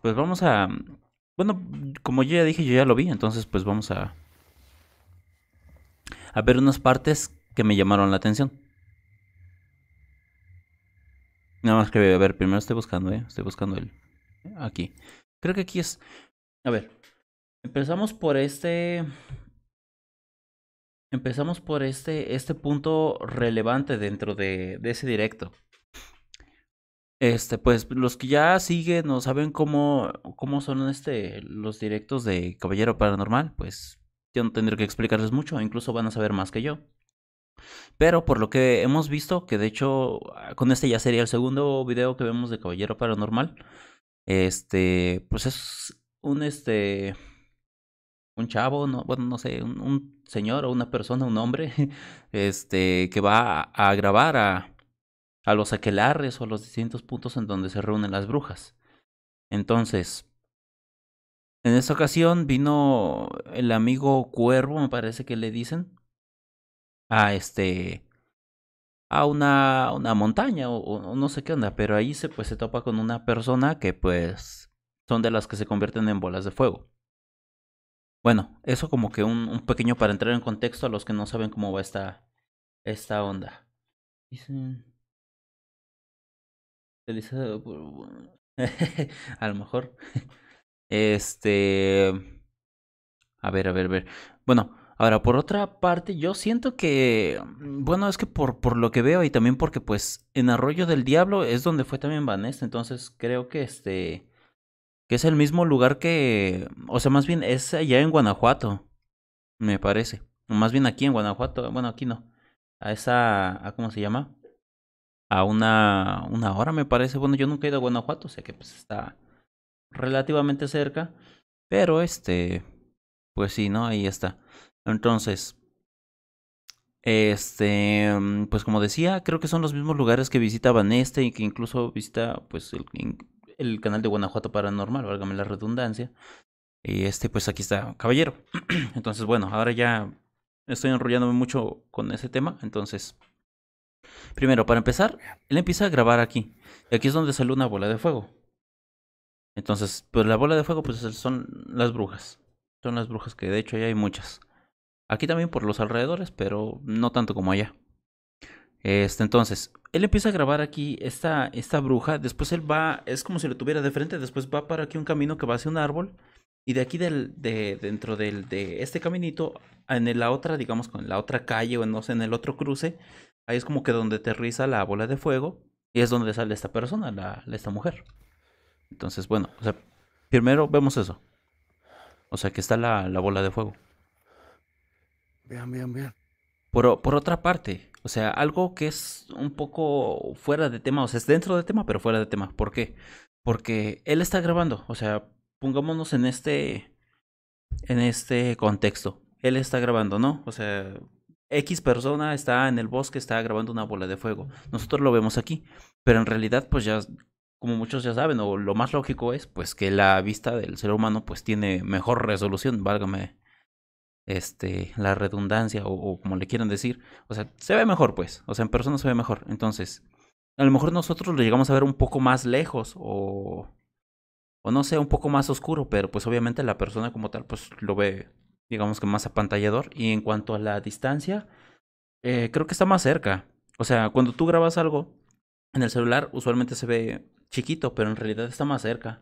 pues vamos a... Bueno, como yo ya dije, yo ya lo vi, entonces pues vamos a... A ver unas partes que me llamaron la atención. Nada más que, a ver, primero estoy buscando, ¿eh? Estoy buscando el... Aquí. Creo que aquí es... A ver. Empezamos por este... Empezamos por este, este punto relevante dentro de ese directo. Este, pues los que ya siguen o saben cómo, cómo son este, los directos de Caballero Paranormal, pues yo no tendré que explicarles mucho, incluso van a saber más que yo. Pero por lo que hemos visto, que de hecho ah, con este ya sería el segundo video que vemos de Caballero Paranormal, este, pues es un este, un chavo, bueno, no sé, un, señor o una persona, un hombre, este, que va a grabar a a los aquelarres o a los distintos puntos en donde se reúnen las brujas. Entonces, en esta ocasión vino el amigo Cuervo, me parece que le dicen, a este a una, una montaña o, no sé qué onda, pero ahí se pues se topa con una persona que pues son de las que se convierten en bolas de fuego. Bueno, eso como que un, un pequeño para entrar en contexto a los que no saben cómo va esta, esta onda. Dicen... a lo mejor. Este... A ver, a ver, a ver. Bueno, ahora, por otra parte, yo siento que... Mm, bueno, es que por, por lo que veo y también porque pues en Arroyo del Diablo es donde fue también Vanessa, entonces creo que este... Que es el mismo lugar que... O sea, más bien es allá en Guanajuato, me parece. Más bien aquí en Guanajuato. Bueno, aquí no. A esa... ¿a ¿Cómo se llama? a una, una hora, me parece. Bueno, yo nunca he ido a Guanajuato, o sea que pues está relativamente cerca. Pero este, pues sí, ¿no? Ahí está. Entonces, este, mm, pues como decía, creo que son los mismos lugares que visitaban este y que incluso visita, pues, el, el canal de Guanajuato Paranormal, válgame la redundancia. Y este, pues aquí está, caballero. Entonces, bueno, ahora ya estoy enrollándome mucho con ese tema, entonces... Primero, para empezar, él empieza a grabar aquí. Y aquí es donde sale una bola de fuego. Entonces, pues la bola de fuego pues son las brujas. Son las brujas que de hecho ya hay muchas. Aquí también por los alrededores, pero no tanto como allá. Este, entonces, él empieza a grabar aquí esta, esta bruja. Después él va, es como si lo tuviera de frente. Después va para aquí un camino que va hacia un árbol. Y de aquí del, de, dentro del, de este caminito, en la otra, digamos, con la otra calle o no sé, en el otro cruce, Ahí es como que donde aterriza la bola de fuego y es donde sale esta persona, la, esta mujer. Entonces, bueno, o sea, primero vemos eso. O sea, que está la, bola de fuego. Vean, vean, vean. Por, por, otra parte, o sea, algo que es un poco fuera de tema, o sea, es dentro de tema, pero fuera de tema. ¿Por qué? Porque él está grabando, o sea, pongámonos en este, en este contexto. Él está grabando, ¿no? O sea, X persona está en el bosque, está grabando una bola de fuego. Nosotros lo vemos aquí, pero en realidad pues ya, como muchos ya saben, o lo más lógico es pues que la vista del ser humano pues tiene mejor resolución, válgame este, la redundancia o, como le quieran decir. O sea, se ve mejor pues, o sea, en persona se ve mejor. Entonces, a lo mejor nosotros lo llegamos a ver un poco más lejos o... O no sé, un poco más oscuro, pero pues obviamente la persona como tal pues lo ve digamos que más apantallador. Y en cuanto a la distancia, eh, creo que está más cerca. O sea, cuando tú grabas algo en el celular, usualmente se ve chiquito, pero en realidad está más cerca.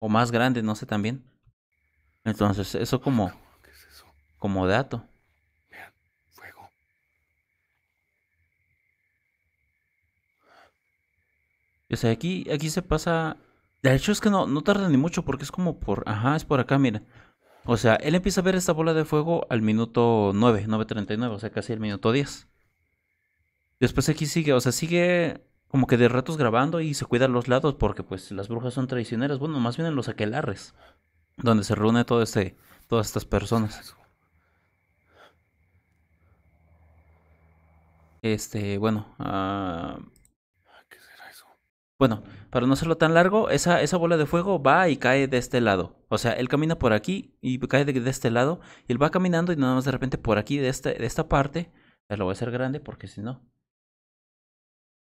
O más grande, no sé también. Entonces, eso como. Como dato. O sea, aquí, aquí se pasa. De hecho es que no, no tarda ni mucho porque es como por. Ajá, es por acá, mira. O sea, él empieza a ver esta bola de fuego al minuto 9, 9.39, o sea, casi el minuto 10. Después aquí sigue, o sea, sigue como que de ratos grabando y se cuida los lados porque pues las brujas son traicioneras, bueno, más bien en los aquelarres, donde se reúne todo este, todas estas personas. Este, bueno, ah, bueno, para no hacerlo tan largo, esa, esa bola de fuego va y cae de este lado. O sea, él camina por aquí y cae de, este lado. Y él va caminando y nada más de repente por aquí, de, este, de esta parte. Ya lo voy a hacer grande porque si no.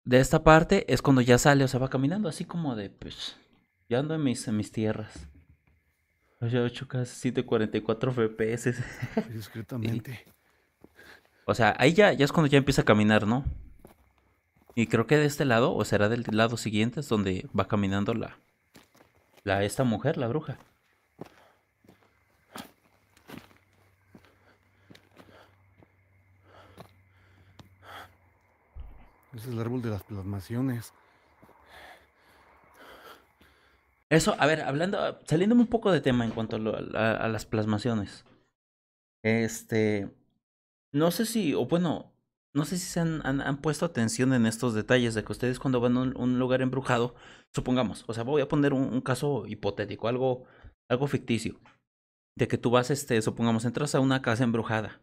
De esta parte es cuando ya sale, o sea, va caminando así como de, pues, ya ando en mis, en mis tierras. 8K, 744 FPS. Discretamente. O sea, ahí ya, ya es cuando ya empieza a caminar, ¿no? Y creo que de este lado, o será del lado siguiente, es donde va caminando la, la esta mujer, la bruja. Ese Es el árbol de las plasmaciones. Eso, a ver, hablando, saliéndome un poco de tema en cuanto a, a las plasmaciones. Este, no sé si, o bueno, no sé si se han, han, puesto atención en estos detalles de que ustedes cuando van a un, lugar embrujado, supongamos, o sea, voy a poner un, caso hipotético, algo, algo ficticio, de que tú vas, este, supongamos, entras a una casa embrujada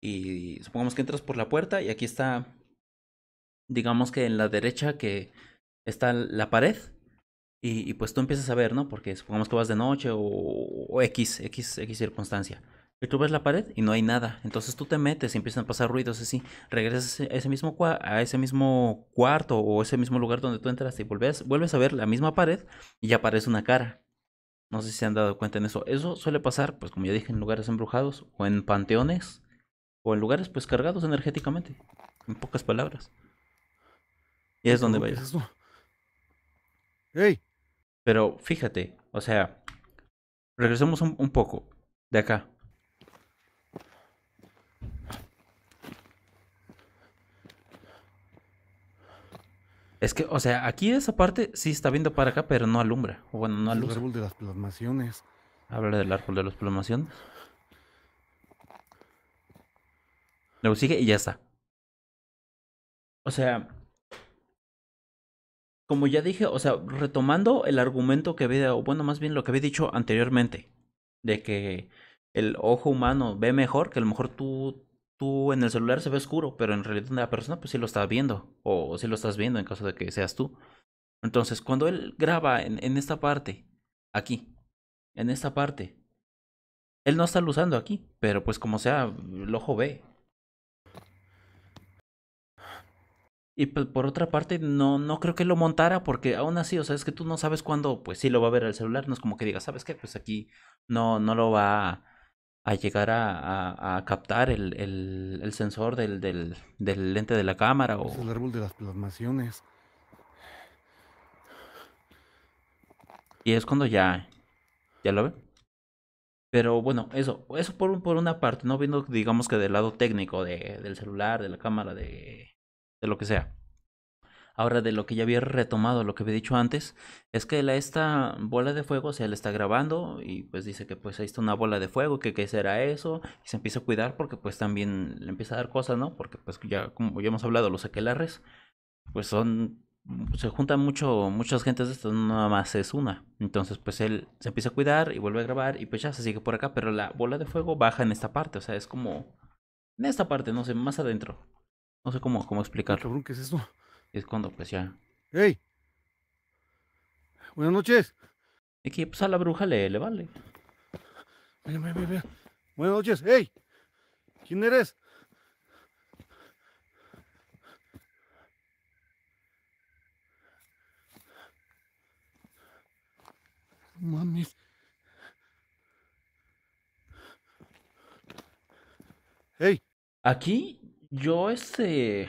y supongamos que entras por la puerta y aquí está, digamos que en la derecha que está la pared y, pues tú empiezas a ver, ¿no? Porque supongamos que vas de noche o, o X, X, X circunstancia y tú ves la pared y no hay nada. Entonces tú te metes y empiezan a pasar ruidos así. Regresas a ese mismo, a ese mismo cuarto o ese mismo lugar donde tú entraste y vuelves a ver la misma pared y ya aparece una cara. No sé si se han dado cuenta en eso. Eso suele pasar, pues como ya dije, en lugares embrujados o en panteones o en lugares pues cargados energéticamente. En pocas palabras. Y es donde vayas. Pero fíjate, o sea, regresemos un poco de acá. Es que, o sea, aquí esa parte sí está viendo para acá, pero no alumbra. O bueno, no alumbra. El árbol de las plasmaciones. Habla del árbol de las plasmaciones. Lo sigue y ya está. O sea, como ya dije, o sea, retomando el argumento que había, o bueno, más bien lo que había dicho anteriormente, de que el ojo humano ve mejor, que a lo mejor tú tú en el celular se ve oscuro, pero en realidad la persona pues sí lo está viendo, o sí lo estás viendo en caso de que seas tú. Entonces, cuando él graba en, esta parte, aquí, en esta parte, él no está luzando aquí, pero pues como sea, el ojo ve. Y pues, por otra parte, no, no creo que lo montara, porque aún así, o sea, es que tú no sabes cuándo, pues sí lo va a ver el celular, no es como que diga, ¿sabes qué? Pues aquí no, no lo va a a llegar a, a, captar el, el, sensor del, del, del, lente de la cámara. O... el árbol de las plasmaciones. Y es cuando ya, ya lo ve. Pero bueno, eso, eso por, por una parte, no viendo digamos que del lado técnico del celular, de la cámara, de, de lo que sea. Ahora, de lo que ya había retomado, lo que había dicho antes, es que la, esta bola de fuego, se sea, está grabando y pues dice que pues ahí está una bola de fuego, que qué será eso, y se empieza a cuidar porque pues también le empieza a dar cosas, ¿no? Porque pues ya, como ya hemos hablado, los aquelarres, pues son, se juntan mucho, muchas gentes de estas, nada más es una. Entonces pues él se empieza a cuidar y vuelve a grabar y pues ya se sigue por acá, pero la bola de fuego baja en esta parte, o sea, es como, en esta parte, no sé, más adentro. No sé cómo, cómo explicarlo. ¿Qué es esto? es cuando pues ya. ¡Ey! Buenas noches. Y que pues a la bruja le, le vale. Buenas noches. ¡Ey! ¿Quién eres? Mames. ¡Ey! Aquí yo este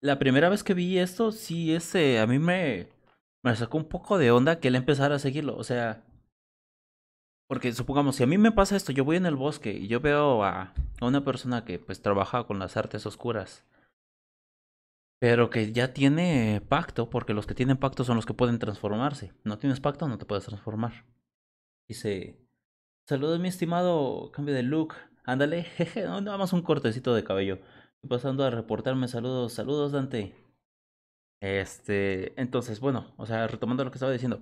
la primera vez que vi esto, sí, ese a mí me, me sacó un poco de onda que él empezara a seguirlo. O sea, porque supongamos, si a mí me pasa esto, yo voy en el bosque y yo veo a, a una persona que pues trabaja con las artes oscuras. Pero que ya tiene pacto, porque los que tienen pacto son los que pueden transformarse. No tienes pacto, no te puedes transformar. Dice, saludos mi estimado, cambio de look, ándale, jeje, nada más un cortecito de cabello pasando a reportarme. Saludos, saludos, Dante. Este, entonces, bueno, o sea, retomando lo que estaba diciendo,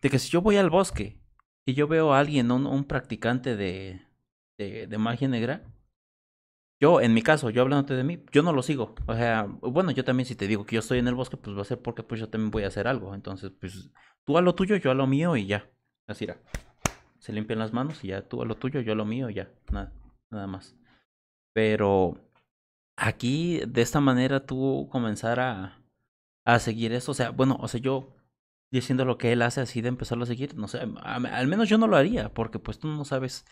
de que si yo voy al bosque y yo veo a alguien, un, practicante de, de, magia negra, yo, en mi caso, yo hablándote de mí, yo no lo sigo. O sea, bueno, yo también si te digo que yo estoy en el bosque, pues va a ser porque pues yo también voy a hacer algo. Entonces, pues tú a lo tuyo, yo a lo mío y ya. Así era. Se limpian las manos y ya tú a lo tuyo, yo a lo mío y ya. Nada, nada más. Pero aquí de esta manera tú comenzar a, seguir eso, o sea, bueno, o sea, yo diciendo lo que él hace así de empezarlo a seguir, no sé, al menos yo no lo haría, porque pues tú no sabes,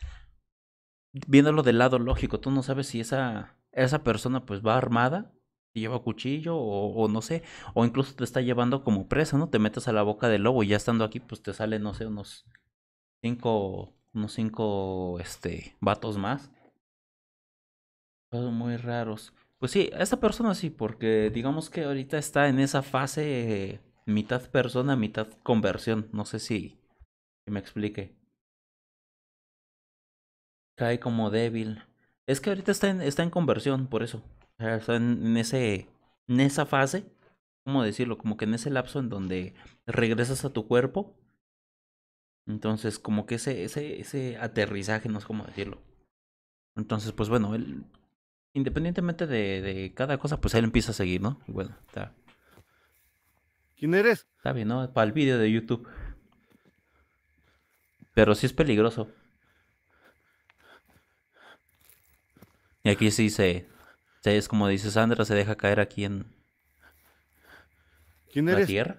viéndolo del lado lógico, tú no sabes si esa, esa persona pues va armada, si lleva cuchillo o, o, no sé, o incluso te está llevando como presa, ¿no? Te metes a la boca del lobo y ya estando aquí pues te salen no sé, unos cinco, unos cinco, este, vatos más muy raros. Pues sí, esta persona sí, porque digamos que ahorita está en esa fase mitad persona, mitad conversión. No sé si me explique. Cae como débil. Es que ahorita está en, está en conversión, por eso. Está en, ese, en esa fase, ¿cómo decirlo? Como que en ese lapso en donde regresas a tu cuerpo. Entonces, como que ese, ese, ese aterrizaje, no es cómo decirlo. Entonces, pues bueno, él independientemente de, de, cada cosa, pues él empieza a seguir, ¿no? bueno, está. ¿Quién eres? Está bien, ¿no? Para el vídeo de YouTube. Pero sí es peligroso. Y aquí sí se, se es como dice Sandra, se deja caer aquí en ¿Quién eres? la tierra.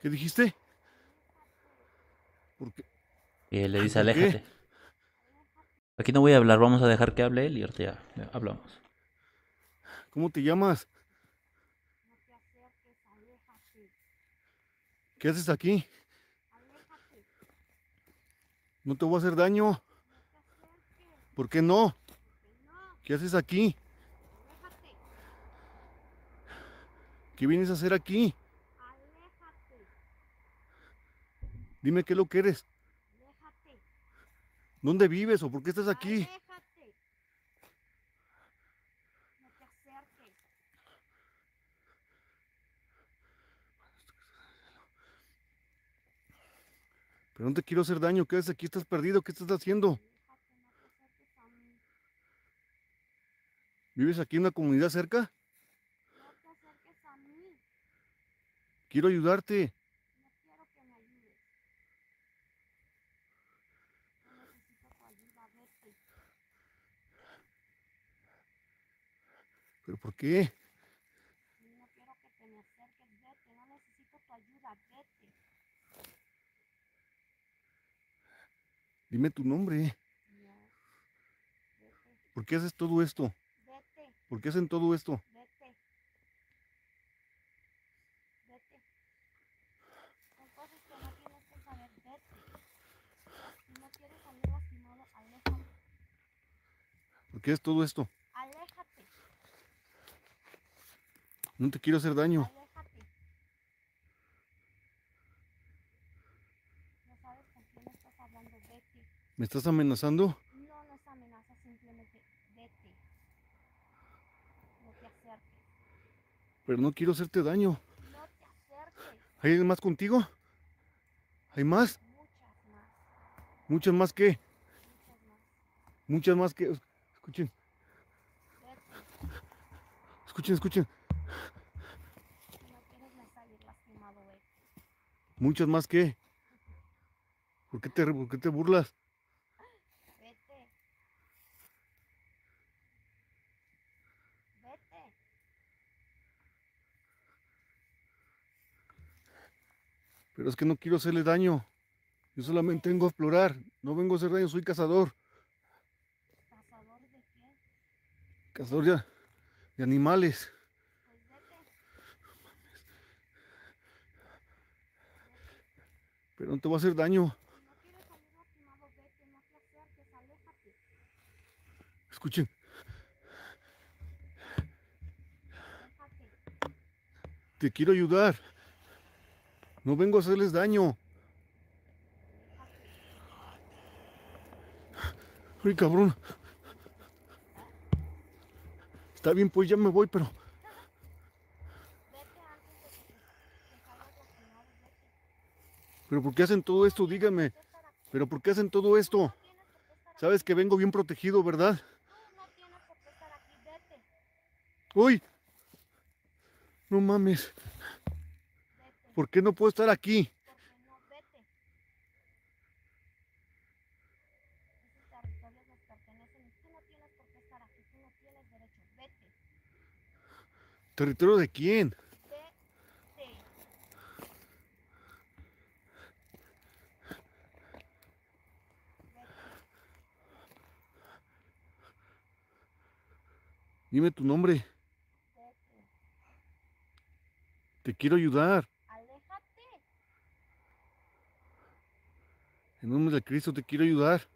¿Qué dijiste? Y él le dice, aléjate. Aquí no voy a hablar, vamos a dejar que hable él y ahorita ya, hablamos. ¿Cómo te llamas? ¿Qué haces aquí? No te voy a hacer daño. ¿Por qué no? ¿Qué haces aquí? ¿Qué vienes a hacer aquí? Dime qué lo que eres. ¿Dónde vives o por qué estás ah, aquí? Pero no te quiero hacer daño. ¿Qué haces aquí? ¿Estás perdido? ¿Qué estás haciendo? ¿Vives aquí en una comunidad cerca? Quiero ayudarte. ¿Pero por qué? No quiero que te me acerques, vete, no necesito tu ayuda, vete. Dime tu nombre. ¿Por qué haces todo esto? Vete. ¿Por qué hacen todo esto? ¿Qué es todo esto? Aléjate. No te quiero hacer daño. Aléjate. No sabes con quién estás hablando, vete. ¿Me estás amenazando? No no es amenaza, simplemente vete. No te acerques. Pero no quiero hacerte daño. No te acerques. ¿Hay alguien más contigo? ¿Hay más? Muchas más. ¿Muchas más qué? Muchas más. Muchas más que... Escuchen. Escuchen, escuchen. Muchos más que. ¿Por qué te, por qué te burlas? Vete. Vete. Pero es que no quiero hacerle daño. Yo solamente vengo a explorar. No vengo a hacer daño, soy cazador. Cazador de animales. Pero no te va a hacer daño. Escuchen. Te quiero ayudar. No vengo a hacerles daño. Uy, cabrón. Está bien, pues ya me voy, pero... ¿Pero por qué hacen todo esto? Dígame. ¿Pero por qué hacen todo esto? Sabes que vengo bien protegido, ¿verdad? ¡Uy! No mames. ¿Por qué no puedo estar aquí? ¿Territorio de quién? Dime tu nombre. Te quiero ayudar. Aléjate. En nombre de Cristo te quiero ayudar.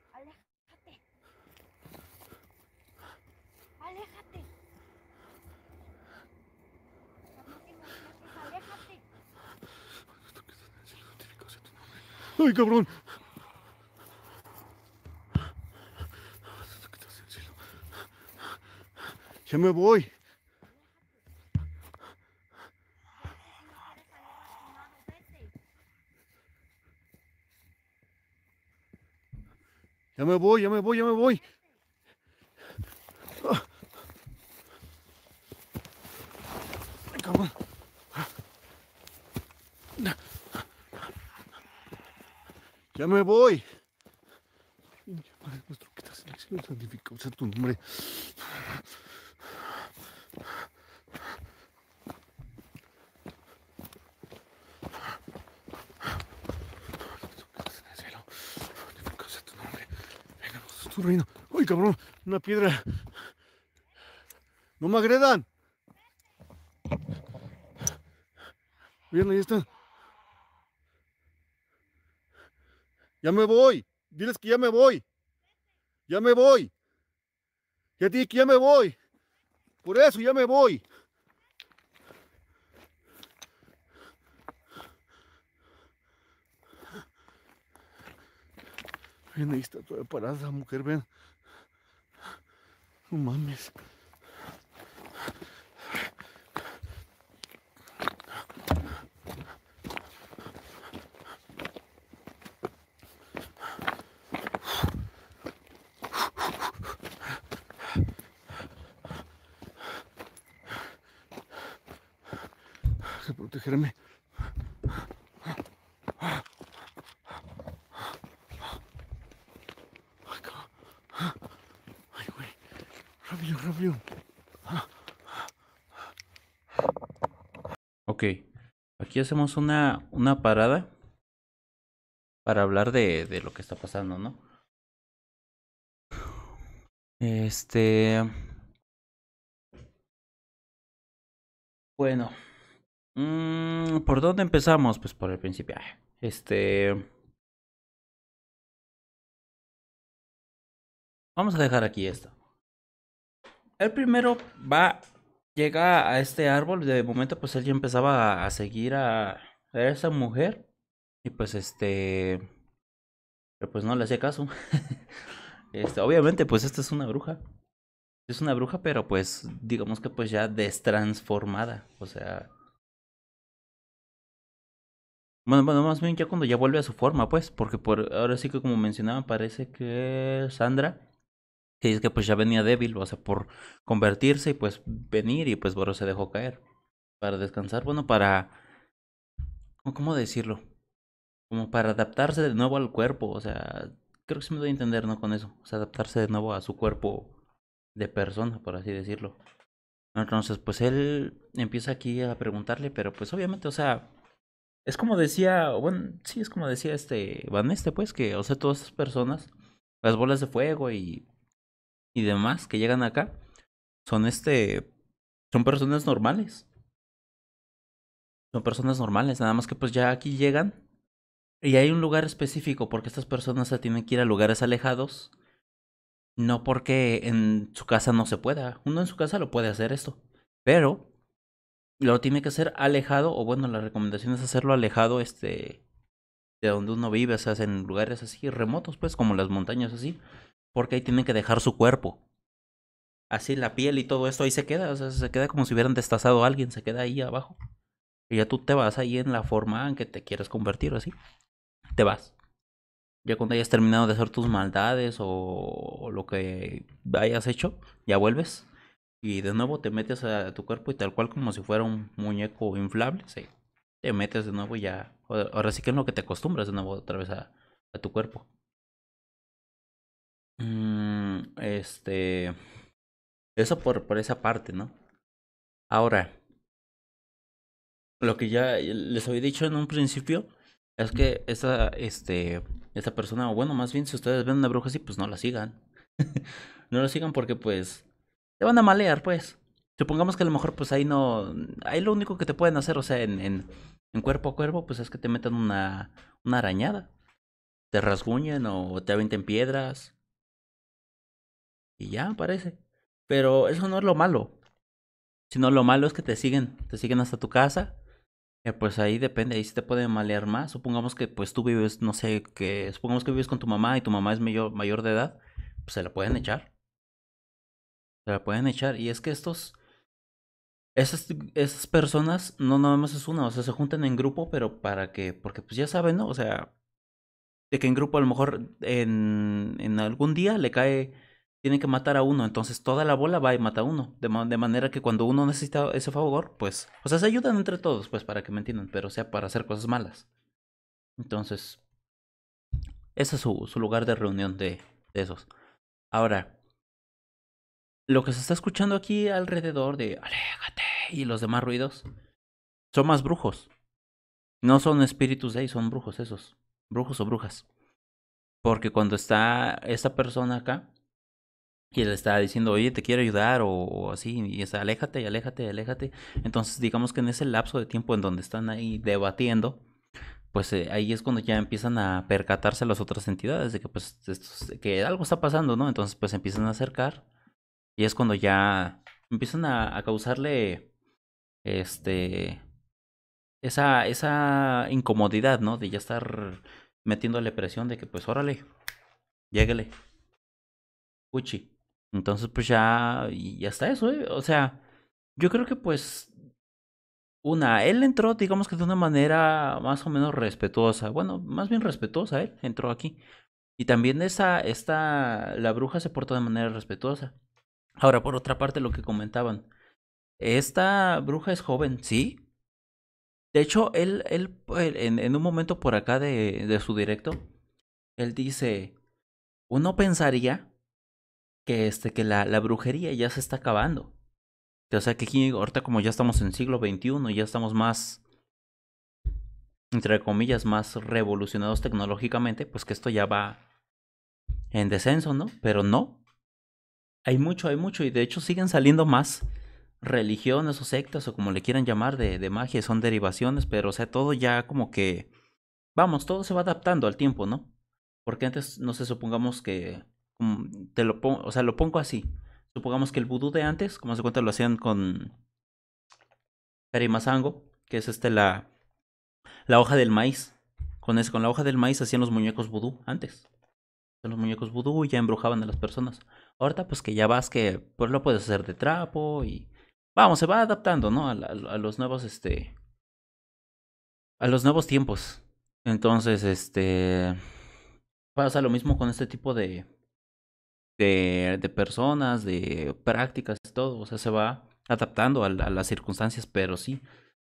¡Ay, cabrón! Ya me voy. Ya me voy, ya me voy, ya me voy. Ya me voy. Padre nuestro que estás en el cielo, santificado sea tu nombre. tu reino. uy cabrón! Una piedra. ¡No me agredan! Bien, ahí están. Ya me voy. Diles que ya me voy. Ya me voy. Ya te dije que ya me voy. Por eso ya me voy. Ven, ahí está toda parada, mujer, ven. No mames. Okay, Ok. Aquí hacemos una, una parada para hablar de, de lo que está pasando, ¿no? Este... Bueno. Mm, ¿Por dónde empezamos? Pues por el principio. Este. Vamos a dejar aquí esto. El primero va. Llega a este árbol. De momento, pues él ya empezaba a seguir a, esa mujer. Y pues este. Pero pues no le hacía caso. este, obviamente, pues esta es una bruja. Es una bruja, pero pues digamos que pues ya destransformada. O sea, bueno, bueno, más bien ya cuando ya vuelve a su forma, pues, porque por ahora sí que como mencionaba, parece que Sandra, que dice que pues ya venía débil, o sea, por convertirse y pues venir y pues bueno, se dejó caer para descansar, bueno, para, ¿cómo decirlo? Como para adaptarse de nuevo al cuerpo, o sea, creo que se me doy a entender, ¿no? Con eso, o sea, adaptarse de nuevo a su cuerpo de persona, por así decirlo. Entonces, pues él empieza aquí a preguntarle, pero pues obviamente, o sea, es como decía, bueno, sí, es como decía este Van pues, que, o sea, todas estas personas, las bolas de fuego y, y demás que llegan acá, son este, son personas normales. Son personas normales, nada más que pues ya aquí llegan y hay un lugar específico porque estas personas se tienen que ir a lugares alejados. No porque en su casa no se pueda. Uno en su casa lo puede hacer esto. Pero lo tiene que hacer alejado, o bueno, la recomendación es hacerlo alejado este, de donde uno vive, o sea, en lugares así remotos, pues, como las montañas así, porque ahí tienen que dejar su cuerpo. Así la piel y todo esto ahí se queda, o sea, se queda como si hubieran destazado a alguien, se queda ahí abajo. Y ya tú te vas ahí en la forma en que te quieres convertir, así. Te vas. Ya cuando hayas terminado de hacer tus maldades o lo que hayas hecho, ya vuelves y de nuevo te metes a tu cuerpo y tal cual como si fuera un muñeco inflable, sí, te metes de nuevo y ya. Ahora sí que es lo que te acostumbras de nuevo otra vez a, tu cuerpo. Mm, este. Eso por, por esa parte, ¿no? Ahora, lo que ya les había dicho en un principio es que esa, este, esta persona, bueno, más bien si ustedes ven una bruja así, pues no la sigan. no la sigan porque pues te van a malear, pues. Supongamos que a lo mejor, pues ahí no. Ahí lo único que te pueden hacer, o sea, en, en, en cuerpo a cuerpo, pues es que te metan una, una arañada. Te rasguñen o te aventen piedras. Y ya, parece. Pero eso no es lo malo. Sino lo malo es que te siguen. Te siguen hasta tu casa. pues ahí depende, ahí sí te pueden malear más. Supongamos que pues tú vives, no sé, que supongamos que vives con tu mamá y tu mamá es mayor, mayor de edad, pues se la pueden echar la pueden echar. Y es que estos. Esas, esas personas no nada más es una, o sea, se juntan en grupo, pero para que, porque pues ya saben, ¿no? O sea, de que en grupo a lo mejor en, en algún día le cae, tiene que matar a uno, entonces toda la bola va y mata a uno, de, manera que cuando uno necesita ese favor, pues, o sea, se ayudan entre todos, pues, para que me entiendan, pero sea para hacer cosas malas. Entonces, ese es su, su lugar de reunión de esos. Ahora, lo que se está escuchando aquí alrededor de aléjate y los demás ruidos son más brujos. No son espíritus de ahí, son brujos esos. Brujos o brujas. Porque cuando está esta persona acá y le está diciendo, oye, te quiero ayudar o, así, y está, aléjate, aléjate, aléjate. Entonces, digamos que en ese lapso de tiempo en donde están ahí debatiendo, pues eh, ahí es cuando ya empiezan a percatarse las otras entidades de que pues que algo está pasando, ¿no? Entonces, pues empiezan a acercar y es cuando ya empiezan a, causarle este esa, esa incomodidad, ¿no? De ya estar metiéndole presión de que pues órale, lléguele. Uchi. Entonces pues ya, y está eso, ¿eh? O sea, yo creo que pues una, él entró, digamos que de una manera más o menos respetuosa. Bueno, más bien respetuosa, él ¿eh? entró aquí. Y también esa, esta, la bruja se portó de manera respetuosa. Ahora, por otra parte, lo que comentaban. Esta bruja es joven, sí. De hecho, él, él pues, en, en un momento por acá de, de su directo, él dice, uno pensaría que, este, que la, la, brujería ya se está acabando. O sea que aquí ahorita como ya estamos en siglo XXI, ya estamos más, entre comillas, más revolucionados tecnológicamente, pues que esto ya va en descenso, ¿no? Pero no. Hay mucho, hay mucho, y de hecho siguen saliendo más religiones o sectas o como le quieran llamar de, de magia, son derivaciones, pero o sea, todo ya como que, vamos, todo se va adaptando al tiempo, ¿no? Porque antes, no sé, supongamos que, mm, te lo pongo, o sea, lo pongo así, supongamos que el vudú de antes, como se cuenta, lo hacían con Karimazango, que es este la, la hoja del maíz, con, es, con la hoja del maíz hacían los muñecos vudú antes los muñecos vudú ya embrujaban a las personas. Ahorita pues que ya vas que pues lo puedes hacer de trapo y vamos, se va adaptando, ¿no? A, los nuevos, este, a los nuevos tiempos. Entonces, este, pasa lo mismo con este tipo de, de, de personas, de prácticas, y todo, o sea, se va adaptando a, las circunstancias, pero sí,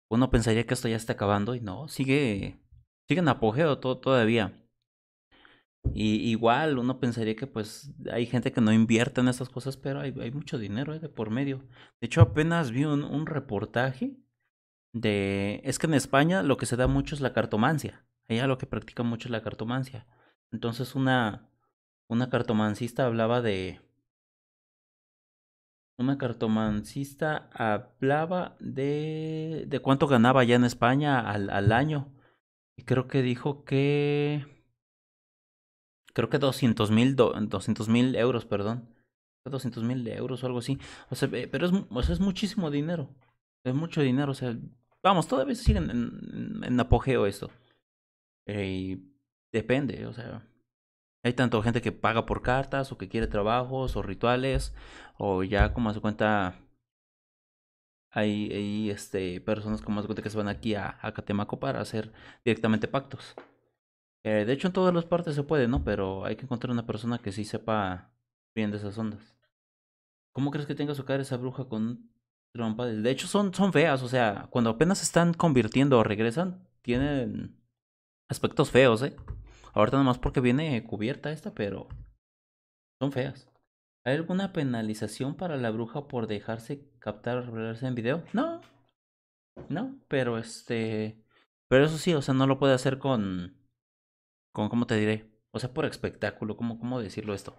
uno pensaría que esto ya está acabando y no, sigue, sigue en apogeo todavía. Y igual uno pensaría que pues hay gente que no invierte en esas cosas, pero hay, hay mucho dinero ¿eh? de por medio. De hecho, apenas vi un, un, reportaje de... Es que en España lo que se da mucho es la cartomancia. Allá lo que practica mucho es la cartomancia. Entonces una, una cartomancista hablaba de... Una cartomancista hablaba de, de cuánto ganaba ya en España al, al año. Y creo que dijo que creo que 200 mil mil euros, perdón. 200 mil euros o algo así. O sea, eh, pero es, o es muchísimo dinero. Es mucho dinero. O sea, vamos, todavía sigue en, en, apogeo esto. Eh, depende, o sea. Hay tanto gente que paga por cartas o que quiere trabajos o rituales o ya como se cuenta hay, hay este, personas como cuenta que se van aquí a Catemaco para hacer directamente pactos. Eh, de hecho, en todas las partes se puede, ¿no? Pero hay que encontrar una persona que sí sepa bien de esas ondas. ¿Cómo crees que tenga su cara esa bruja con trompa? De hecho, son, son feas, o sea, cuando apenas están convirtiendo o regresan, tienen aspectos feos, ¿eh? Ahorita nomás porque viene cubierta esta, pero son feas. ¿Hay alguna penalización para la bruja por dejarse captar o revelarse en video? No, no, pero este... Pero eso sí, o sea, no lo puede hacer con ¿Cómo, cómo te diré? O sea, por espectáculo, ¿cómo, cómo decirlo esto?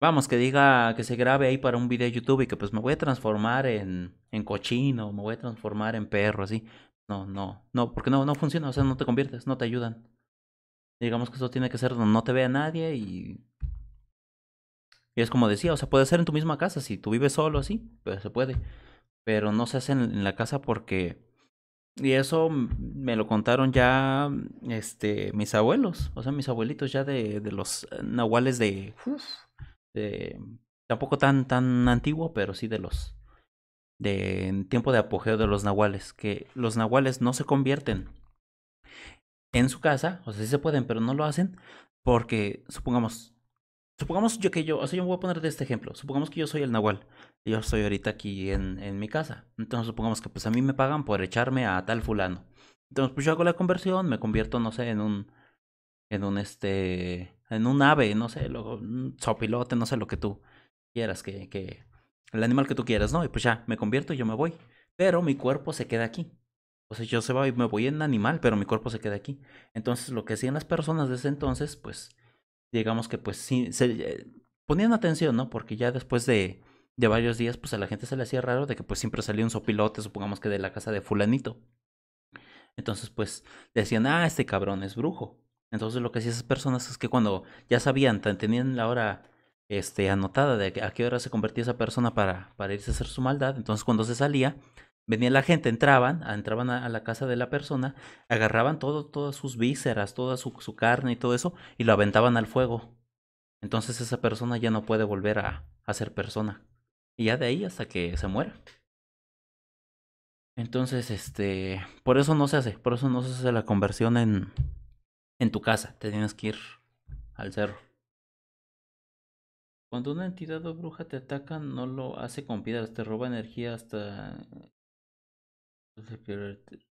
Vamos, que diga que se grabe ahí para un video de YouTube y que pues me voy a transformar en, en cochino, me voy a transformar en perro, así. No, no, no, porque no, no funciona, o sea, no te conviertes, no te ayudan. Digamos que eso tiene que ser donde no te vea nadie y... Y es como decía, o sea, puede ser en tu misma casa, si tú vives solo así, pues se puede. Pero no se hace en la casa porque y eso me lo contaron ya mm, este, mis abuelos, o sea, mis abuelitos ya de, de los eh, nahuales de, de, mm, Tampoco tan, tan antiguo, pero sí de los... De tiempo de apogeo de los nahuales, que los nahuales no se convierten en su casa, o sea, sí se pueden, pero no lo hacen porque, supongamos, Supongamos yo que yo, o sea, yo voy a poner de este ejemplo. Supongamos que yo soy el Nahual. Y yo estoy ahorita aquí en, en, mi casa. Entonces supongamos que pues a mí me pagan por echarme a tal fulano. Entonces pues yo hago la conversión, me convierto, no sé, en un, en un este, en un ave, no sé, lo, un zopilote, no sé, lo que tú quieras, que, que, el animal que tú quieras, ¿no? Y pues ya, me convierto y yo me voy. Pero mi cuerpo se queda aquí. O sea, yo se va y me voy en animal, pero mi cuerpo se queda aquí. Entonces lo que hacían las personas desde entonces, pues digamos que pues sí, eh, ponían atención, ¿no? Porque ya después de, de varios días, pues a la gente se le hacía raro de que pues siempre salía un sopilote, supongamos que de la casa de fulanito. Entonces, pues decían, ah, este cabrón es brujo. Entonces, lo que hacían esas personas es que cuando ya sabían, tenían la hora este, anotada de a qué hora se convertía esa persona para, para irse a hacer su maldad, entonces cuando se salía, venía la gente, entraban, entraban a, la casa de la persona, agarraban todo, todas sus vísceras, toda su, carne y todo eso, y lo aventaban al fuego. Entonces esa persona ya no puede volver a, a ser persona. Y ya de ahí hasta que se muera. Entonces, este, por eso no se hace, por eso no se hace la conversión en, en tu casa, te tienes que ir al cerro. Cuando una entidad o bruja te ataca, no lo hace con piedras, te roba energía hasta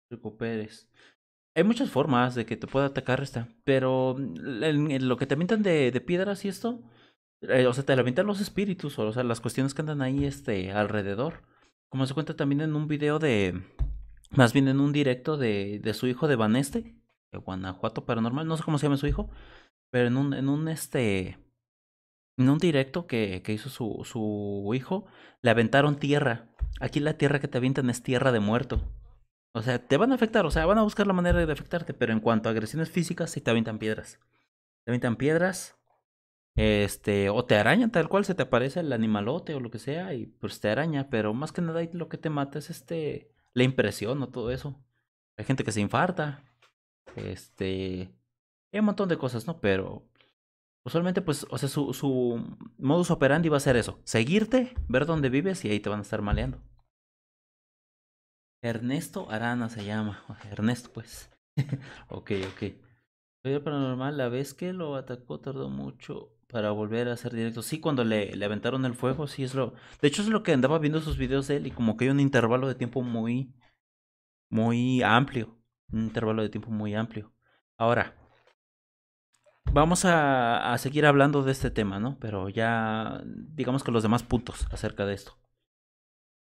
recuperes. Hay muchas formas de que te pueda atacar esta, pero mm, lo que te avientan de, piedras y esto, eh, o sea, te avientan los espíritus, o, sea, las cuestiones que andan ahí este, alrededor. Como se cuenta también en un video de, más bien en un directo de, su hijo de Vaneste, de Guanajuato Paranormal, no sé cómo se llama su hijo, pero en un, en un este, en un directo que, que hizo su, su hijo, le aventaron tierra Aquí la tierra que te avientan es tierra de muerto. O sea, te van a afectar, o sea, van a buscar la manera de afectarte, pero en cuanto a agresiones físicas, sí te avientan piedras. Te avientan piedras, este, o te arañan tal cual, se te aparece el animalote o lo que sea, y pues te araña, pero más que nada lo que te mata es este, la impresión o todo eso. Hay gente que se infarta, este, hay un montón de cosas, ¿no? Pero Usualmente, pues, o sea, su, su modus operandi va a ser eso. Seguirte, ver dónde vives y ahí te van a estar maleando. Ernesto Arana se llama. Ernesto, pues. ok, ok. Pero paranormal, la vez que lo atacó tardó mucho para volver a hacer directo. Sí, cuando le, le, aventaron el fuego, sí es lo. De hecho, es lo que andaba viendo sus videos de él y como que hay un intervalo de tiempo muy. muy amplio. Un intervalo de tiempo muy amplio. Ahora, vamos a, seguir hablando de este tema, ¿no? Pero ya, digamos que los demás puntos acerca de esto.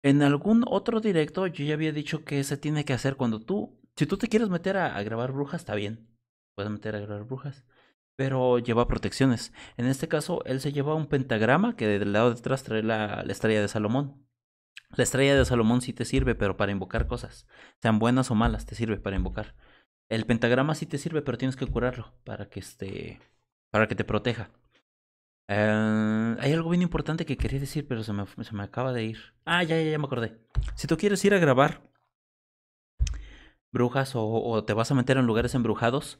En algún otro directo yo ya había dicho que se tiene que hacer cuando tú, si tú te quieres meter a, grabar brujas, está bien, puedes meter a grabar brujas, pero lleva protecciones. En este caso, él se lleva un pentagrama que del lado de atrás trae la, la estrella de Salomón. La estrella de Salomón sí te sirve, pero para invocar cosas, sean buenas o malas, te sirve para invocar. El pentagrama sí te sirve, pero tienes que curarlo para que este. para que te proteja. Eh, hay algo bien importante que quería decir, pero se me, se me acaba de ir. Ah, ya, ya, ya me acordé. Si tú quieres ir a grabar brujas o, te vas a meter en lugares embrujados,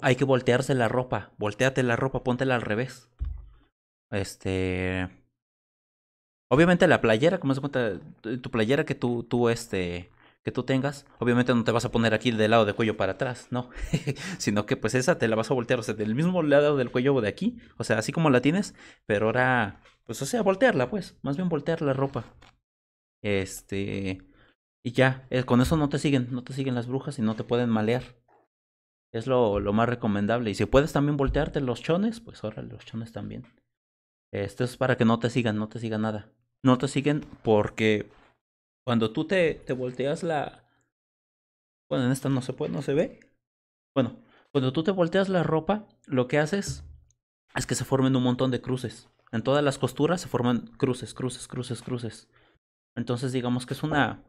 hay que voltearse la ropa. Volteate la ropa, póntela al revés. Este. Obviamente la playera, como se cuenta, tu playera que tú, tú este, que tú tengas, obviamente no te vas a poner aquí del lado de cuello para atrás, no, sino que pues esa te la vas a voltear, o sea, del mismo lado del cuello o de aquí, o sea, así como la tienes, pero ahora, pues o sea, voltearla, pues, más bien voltear la ropa. Este, y ya, eh, con eso no te siguen, no te siguen las brujas y no te pueden malear. Es lo, lo más recomendable. Y si puedes también voltearte los chones, pues ahora los chones también. Esto es para que no te sigan, no te sigan nada. No te siguen porque cuando tú te, te volteas la... Bueno, en esta no se puede, no se ve. Bueno, cuando tú te volteas la ropa, lo que haces es que se formen un montón de cruces. En todas las costuras se forman cruces, cruces, cruces, cruces. Entonces digamos que es una...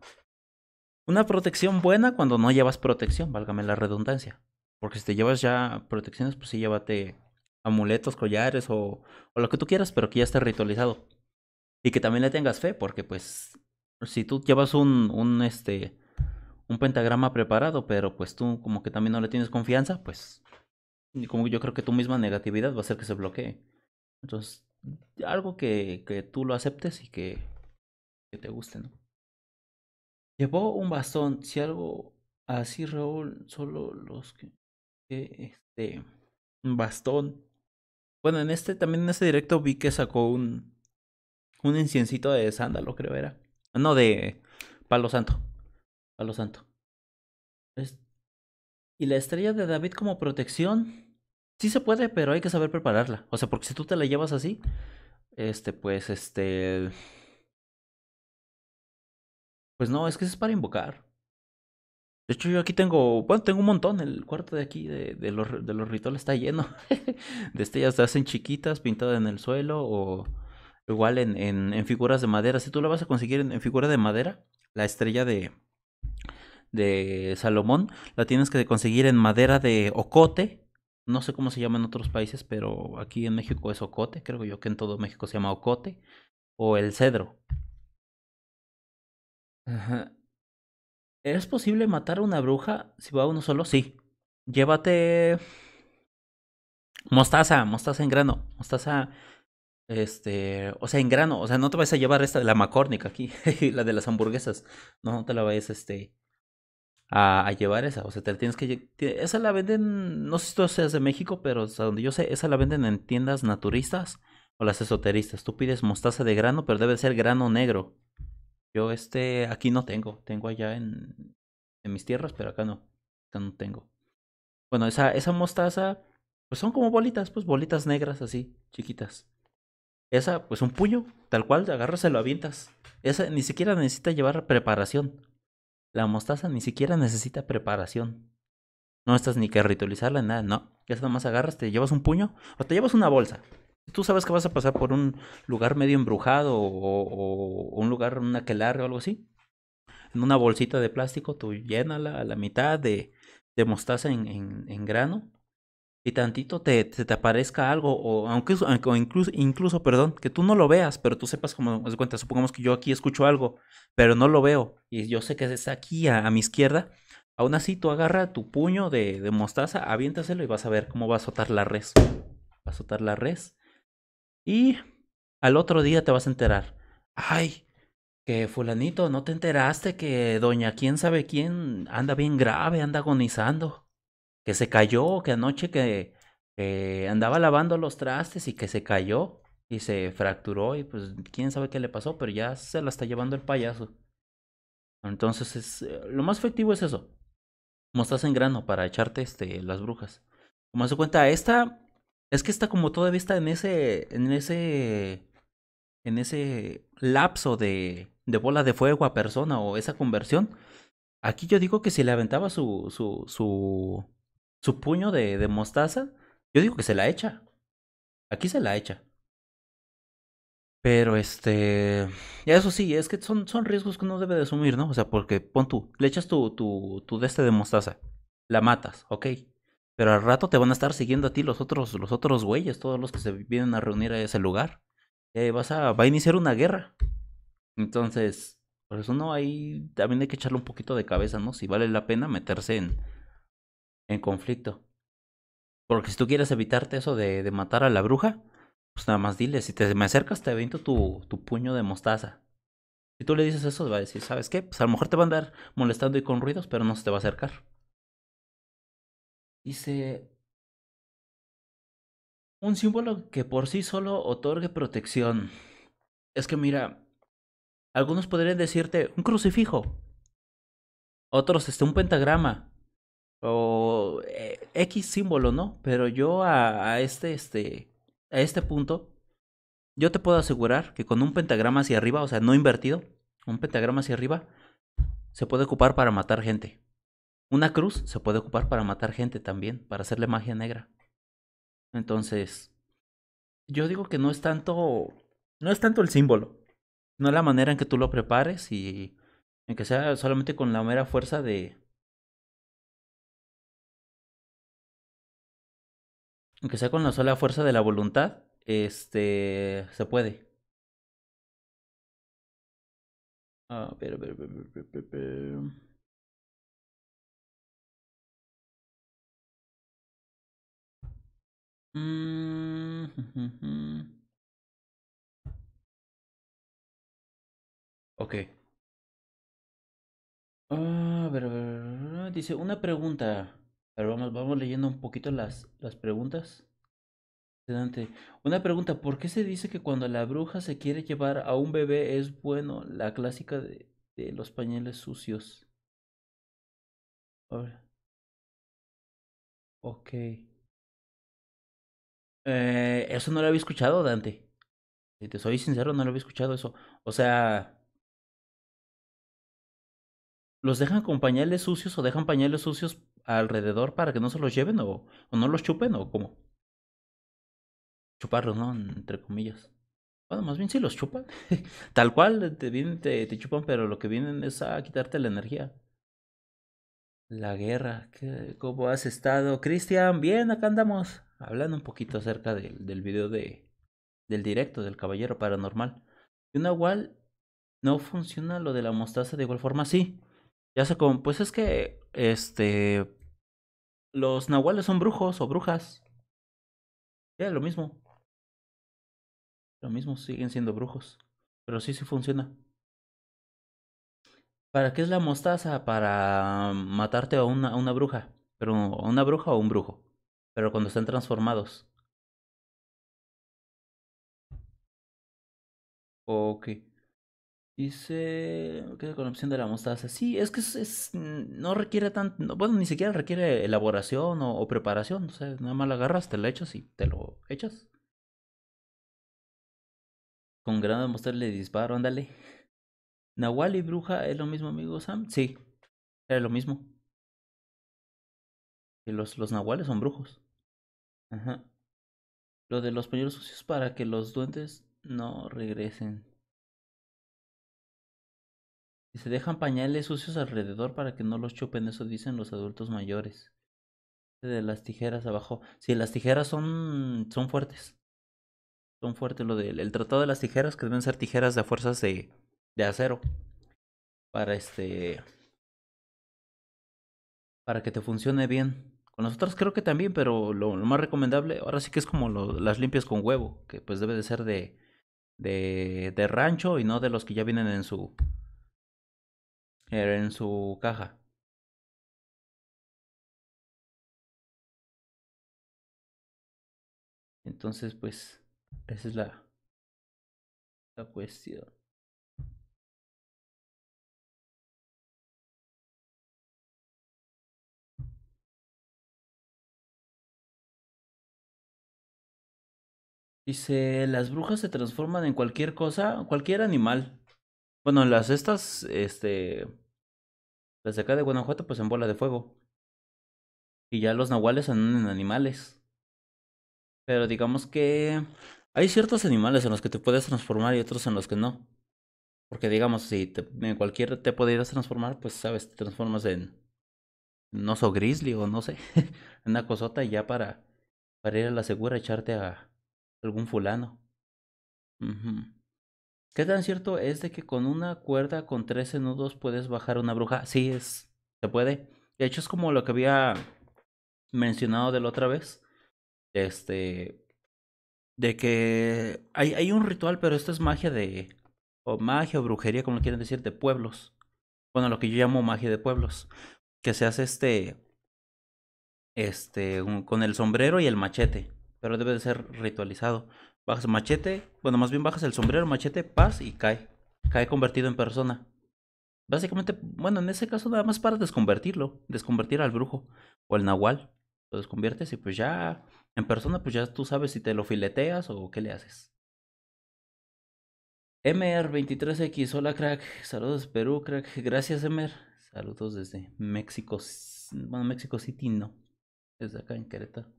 Una protección buena cuando no llevas protección, válgame la redundancia. Porque si te llevas ya protecciones, pues sí, llévate amuletos, collares o, o, lo que tú quieras, pero que ya esté ritualizado. Y que también le tengas fe, porque pues si tú llevas un, un, este, un pentagrama preparado, pero pues tú como que también no le tienes confianza, pues como yo creo que tu misma negatividad va a hacer que se bloquee. Entonces, algo que, que tú lo aceptes y que, que te guste, ¿no? Llevó un bastón, si algo así, Raúl, solo los que, este, un bastón. Bueno, en este, también en este directo vi que sacó un, un inciencito de sándalo, creo era. No, de Palo Santo. Palo Santo. Y la estrella de David como protección. Sí se puede, pero hay que saber prepararla. O sea, porque si tú te la llevas así, este, pues, este. Pues no, es que es para invocar. De hecho, yo aquí tengo, bueno, tengo un montón. El cuarto de aquí de, los, de los rituales está lleno. de estrellas se hacen chiquitas, pintadas en el suelo o Igual en, en, figuras de madera. Si tú la vas a conseguir en, figura de madera, la estrella de, de Salomón, la tienes que conseguir en madera de ocote. No sé cómo se llama en otros países, pero aquí en México es ocote. Creo yo que en todo México se llama ocote. O el cedro. ¿Es posible matar a una bruja si va uno solo? Sí. Llévate mostaza, mostaza en grano, mostaza este, o sea, en grano, o sea, no te vas a llevar esta de la macórnica aquí, la de las hamburguesas, no, no te la vayas este, a, llevar esa, o sea, te la tienes que, esa la venden, no sé si tú seas de México, pero hasta donde yo sé, esa la venden en tiendas naturistas o las esoteristas, tú pides mostaza de grano, pero debe ser grano negro, yo este, aquí no tengo, tengo allá en, en mis tierras, pero acá no, acá no tengo. Bueno, esa, esa mostaza, pues son como bolitas, pues bolitas negras así, chiquitas. Esa, pues un puño, tal cual, agarras y lo avientas. Esa ni siquiera necesita llevar preparación. La mostaza ni siquiera necesita preparación. No estás ni que ritualizarla, nada, no. Esa más agarras, te llevas un puño o te llevas una bolsa. Tú sabes que vas a pasar por un lugar medio embrujado o, o, un lugar, que aquelarre o algo así. En una bolsita de plástico, tú llénala a la mitad de, mostaza en, en grano y tantito te, te aparezca algo, o aunque, incluso, incluso, perdón, que tú no lo veas, pero tú sepas como, se cuenta, supongamos que yo aquí escucho algo, pero no lo veo, y yo sé que está aquí a, mi izquierda, aún así tú agarra tu puño de, de mostaza, aviéntaselo y vas a ver cómo va a azotar la res. Va a azotar la res. Y al otro día te vas a enterar. Ay, que fulanito, ¿no te enteraste que doña quién sabe quién anda bien grave, anda agonizando? que se cayó, que anoche que, andaba lavando los trastes y que se cayó y se fracturó y pues quién sabe qué le pasó, pero ya se la está llevando el payaso. Entonces es, eh, lo más efectivo es eso. estás en grano para echarte este, las brujas. Como se cuenta, esta es que está como todavía está en ese en ese en ese lapso de de bola de fuego a persona o esa conversión. Aquí yo digo que si le aventaba su su su su puño de, mostaza, yo digo que se la echa. Aquí se la echa. Pero este. Eso sí, es que son, son riesgos que uno debe de asumir, ¿no? O sea, porque pon tú, le echas tu, tu, tu de este de mostaza, la matas, ok. Pero al rato te van a estar siguiendo a ti los otros, los otros güeyes, todos los que se vienen a reunir a ese lugar. vas a, va a iniciar una guerra. Entonces, por eso no, hay. también hay que echarle un poquito de cabeza, ¿no? Si vale la pena meterse en, en conflicto. Porque si tú quieres evitarte eso de, matar a la bruja, pues nada más dile, si te me acercas te aviento tu, tu puño de mostaza. Si tú le dices eso, va a decir, ¿sabes qué? Pues a lo mejor te va a andar molestando y con ruidos, pero no se te va a acercar. Dice, un símbolo que por sí solo otorgue protección. Es que mira, algunos podrían decirte un crucifijo, otros este, un pentagrama, o eh, X símbolo, ¿no? Pero yo a, este, este, a este punto, yo te puedo asegurar que con un pentagrama hacia arriba, o sea, no invertido, un pentagrama hacia arriba, se puede ocupar para matar gente. Una cruz se puede ocupar para matar gente también, para hacerle magia negra. Entonces, yo digo que no es tanto, no es tanto el símbolo, no la manera en que tú lo prepares y en que sea solamente con la mera fuerza de, aunque sea con la sola fuerza de la voluntad, este, se puede. Ah, pero, pero, pero, Ok. Ah, pero, ver, dice una pregunta. Pero vamos, vamos leyendo un poquito las, las preguntas. Una pregunta, ¿por qué se dice que cuando la bruja se quiere llevar a un bebé es bueno la clásica de, los pañales sucios? A Ok. Eh, eso no lo había escuchado, Dante. Si te soy sincero, no lo había escuchado eso. O sea... ¿Los dejan con pañales sucios o dejan pañales sucios alrededor para que no se los lleven o, no los chupen o cómo? Chuparlos, ¿no? Entre comillas. Bueno, más bien si los chupan. Tal cual te vienen, te, chupan, pero lo que vienen es a quitarte la energía. La guerra. ¿Cómo has estado? Cristian, bien, acá andamos. Hablando un poquito acerca del video de, del directo del Caballero Paranormal. Y una igual no funciona lo de la mostaza de igual forma, sí. Ya se como, pues es que este. Los nahuales son brujos o brujas. Ya, lo mismo. Lo mismo, siguen siendo brujos. Pero sí, sí funciona. ¿Para qué es la mostaza? Para mm, matarte a una, una bruja. Pero a una bruja o un brujo. Pero cuando están transformados. Ok. Dice, queda con la opción de la mostaza. Sí, es que es, mm, no requiere tanto, no, bueno, ni siquiera requiere elaboración o, preparación, no nada más la agarras, te la echas y te lo echas. Con granada de mostaza le disparo, ándale. Nahual y bruja es lo mismo, amigo Sam. Sí, era lo mismo. Y los, los nahuales son brujos. Ajá. Lo de los pañuelos sucios para que los duendes no regresen. Y se dejan pañales sucios alrededor para que no los chupen, eso dicen los adultos mayores. De las tijeras abajo. Sí, las tijeras son, son fuertes. Son fuertes lo del el tratado de las tijeras, que deben ser tijeras de fuerzas de, de acero. Para este. Para que te funcione bien. Con las otras creo que también, pero lo, más recomendable, ahora sí que es como las limpias con huevo, que pues debe de ser de, de, de rancho y no de los que ya vienen en su en su caja. Entonces, pues, esa es la, la cuestión. Dice, las brujas se transforman en cualquier cosa, cualquier animal. Bueno, las estas, este. Las de acá de Guanajuato, pues en bola de fuego. Y ya los nahuales andan en animales. Pero digamos que. Hay ciertos animales en los que te puedes transformar y otros en los que no. Porque digamos, si en cualquier te podrías transformar, pues sabes, te transformas en no oso grizzly o no sé, una cosota y ya para, para ir a la segura echarte a algún fulano. ¿Qué tan cierto es de que con una cuerda con 13 nudos puedes bajar una bruja? Sí, es, se puede. De hecho, es como lo que había mencionado de la otra vez. Este. De que hay, hay un ritual, pero esto es magia de. O magia o brujería, como lo quieren decir, de pueblos. Bueno, lo que yo llamo magia de pueblos. Que se hace este. Este. con el sombrero y el machete. Pero debe de ser ritualizado. Bajas machete, bueno, más bien bajas el sombrero, machete, paz y cae. Cae convertido en persona. Básicamente, bueno, en ese caso nada más para desconvertirlo, desconvertir al brujo o al nahual. Lo desconviertes y pues ya en persona, pues ya tú sabes si te lo fileteas o qué le haces. MR23X, hola crack, saludos Perú crack, gracias MR, saludos desde México, bueno México City no, desde acá en Querétaro.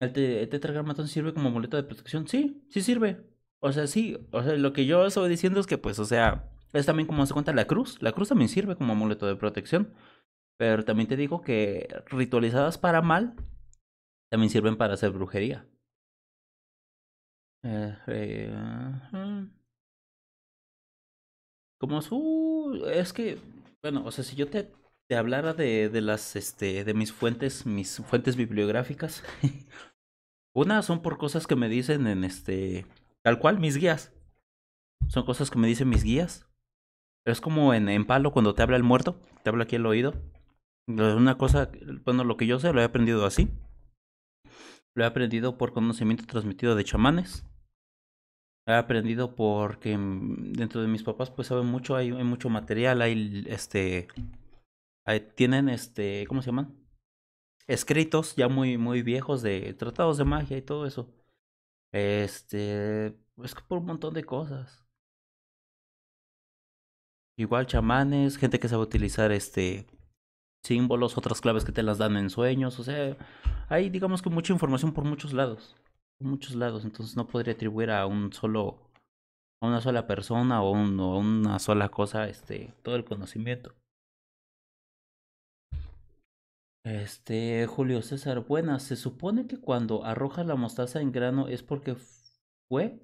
¿El, tetra tetragramatón sirve como amuleto de protección? Sí, sí sirve. O sea, sí. O sea, lo que yo estoy diciendo es que, pues, o sea, es también como se cuenta la cruz. La cruz también sirve como amuleto de protección. Pero también te digo que ritualizadas para mal también sirven para hacer brujería. Eh, eh, como su. Es que. Bueno, o sea, si yo te te hablara de, de las este de mis fuentes, mis fuentes bibliográficas. Una son por cosas que me dicen en este tal cual mis guías. Son cosas que me dicen mis guías. Es como en, en palo cuando te habla el muerto, te habla aquí el oído. Una cosa, bueno, lo que yo sé lo he aprendido así. Lo he aprendido por conocimiento transmitido de chamanes. He aprendido porque mm, dentro de mis papás pues saben mucho, hay, hay mucho material, hay este tienen este, ¿cómo se llaman? Escritos ya muy, muy viejos de tratados de magia y todo eso. Este, es que por un montón de cosas. Igual chamanes, gente que sabe utilizar este símbolos, otras claves que te las dan en sueños, o sea, hay digamos que mucha información por muchos lados, por muchos lados, entonces no podría atribuir a un solo a una sola persona o, a una sola cosa este todo el conocimiento. Este, Julio César, buenas. Se supone que cuando arroja la mostaza en grano es porque fue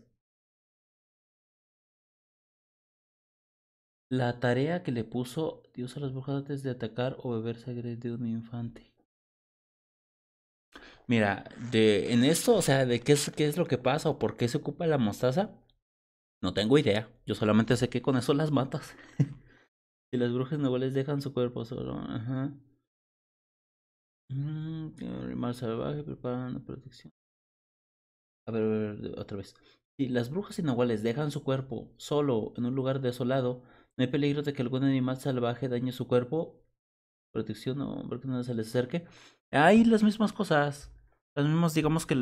la tarea que le puso Dios a las brujas antes de atacar o beber sangre de un infante. Mira, de, en esto, o sea, de qué es, qué es lo que pasa o por qué se ocupa la mostaza, no tengo idea. Yo solamente sé que con eso las matas. y las brujas no les dejan su cuerpo solo. Ajá. Mm, animal salvaje, preparando protección. A ver, a ver, otra vez. Si las brujas y dejan su cuerpo solo en un lugar desolado, no hay peligro de que algún animal salvaje dañe su cuerpo. Protección o hombre que no se les acerque. Hay las mismas cosas. Las mismas, digamos que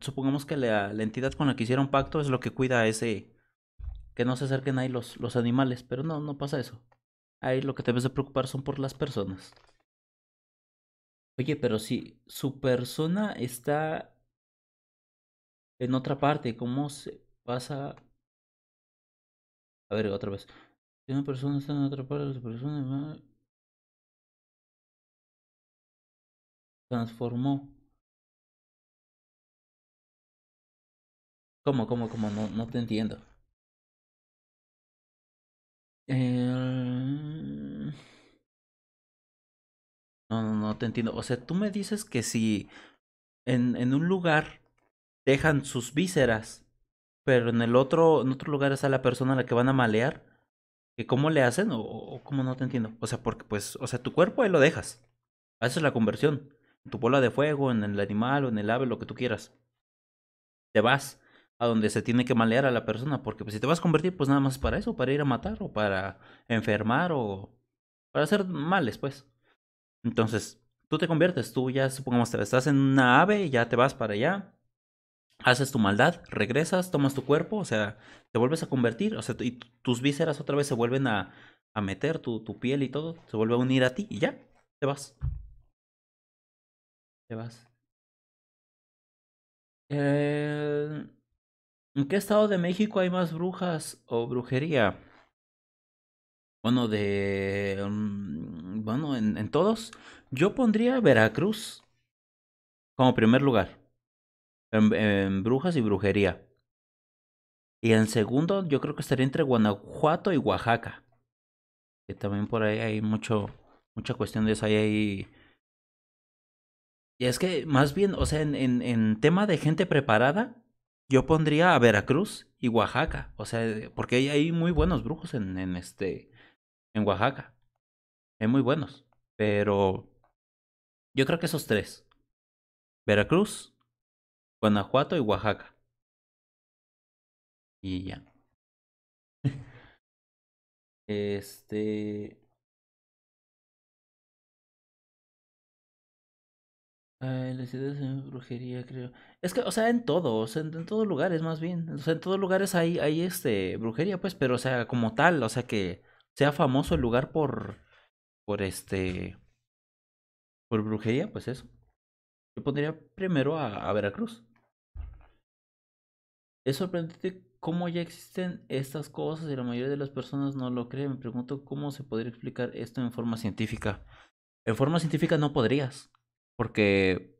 supongamos que la, entidad con la que hicieron pacto es lo que cuida a ese. Que no se acerquen ahí los, los animales. Pero no, no pasa eso. Ahí lo que te debes de preocupar son por las personas. Oye, pero si su persona está en otra parte, ¿cómo se pasa? A ver, otra vez. Si una persona está en otra parte, su persona transformó. ¿Cómo, cómo, cómo? No, no te entiendo. Eh... No, no, no te entiendo. O sea, tú me dices que si en, en un lugar dejan sus vísceras, pero en el otro, en otro lugar está la persona a la que van a malear, que cómo le hacen o, cómo no te entiendo. O sea, porque pues, o sea, tu cuerpo ahí lo dejas. es la conversión. En tu bola de fuego, en el animal o en el ave, lo que tú quieras. Te vas a donde se tiene que malear a la persona, porque pues, si te vas a convertir, pues nada más para eso, para ir a matar o para enfermar o para hacer males, pues. Entonces, tú te conviertes, tú ya supongamos estás en una ave, ya te vas para allá, haces tu maldad, regresas, tomas tu cuerpo, o sea, te vuelves a convertir, o sea, y tus vísceras otra vez se vuelven a, a meter, tu, tu, piel y todo, se vuelve a unir a ti y ya, te vas. Te vas. Eh, ¿En qué estado de México hay más brujas o brujería? Bueno, de... Mm, bueno, en, todos, yo pondría Veracruz como primer lugar. En, brujas y brujería. Y en segundo, yo creo que estaría entre Guanajuato y Oaxaca. Que también por ahí hay mucho, mucha cuestión de eso. Ahí Y es que más bien, o sea, en, tema de gente preparada, yo pondría a Veracruz y Oaxaca. O sea, porque hay, hay muy buenos brujos en este. en Oaxaca. Es muy buenos. Pero yo creo que esos tres. Veracruz, Guanajuato y Oaxaca. Y ya. Este... Ay, brujería, creo. Es que, o sea, en todos, en, todos lugares más bien. O sea, en todos lugares hay, hay este, brujería, pues, pero, o sea, como tal, o sea, que sea famoso el lugar por, por este por brujería, pues eso. Yo pondría primero a, Veracruz. Es sorprendente cómo ya existen estas cosas y la mayoría de las personas no lo creen. Me pregunto cómo se podría explicar esto en forma científica. En forma científica no podrías, porque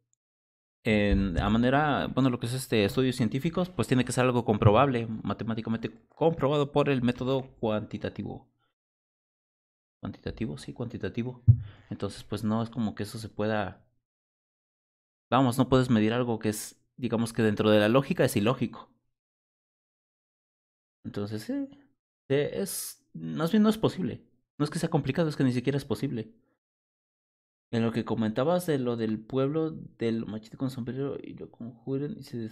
en, a manera, bueno, lo que es este estudios científicos, pues tiene que ser algo comprobable, matemáticamente comprobado por el método cuantitativo cuantitativo, sí, cuantitativo. Entonces, pues no es como que eso se pueda... Vamos, no puedes medir algo que es, digamos que dentro de la lógica es ilógico. Entonces, sí, eh, es... Más bien no es posible. No es que sea complicado, es que ni siquiera es posible. En lo que comentabas de lo del pueblo del machete con sombrero y lo conjuren... y se